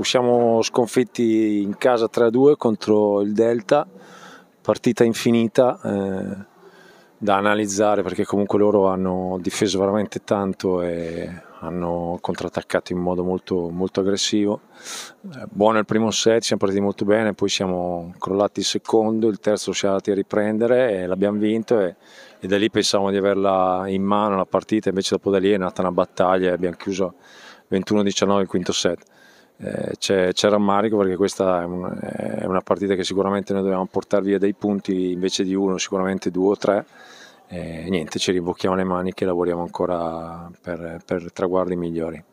Usciamo sconfitti in casa 3-2 contro il Delta, partita infinita eh, da analizzare perché comunque loro hanno difeso veramente tanto e hanno contrattaccato in modo molto, molto aggressivo. Eh, buono il primo set, siamo partiti molto bene, poi siamo crollati il secondo, il terzo siamo andati a riprendere e l'abbiamo vinto e, e da lì pensavamo di averla in mano la partita, invece dopo da lì è nata una battaglia e abbiamo chiuso 21-19 il quinto set. Eh, c'è, c'è, rammarico perché questa è, un, è, una partita che sicuramente noi dobbiamo portare via dei punti invece di uno, sicuramente due o tre. E niente, ci rimbocchiamo le maniche e lavoriamo ancora per, per traguardi migliori.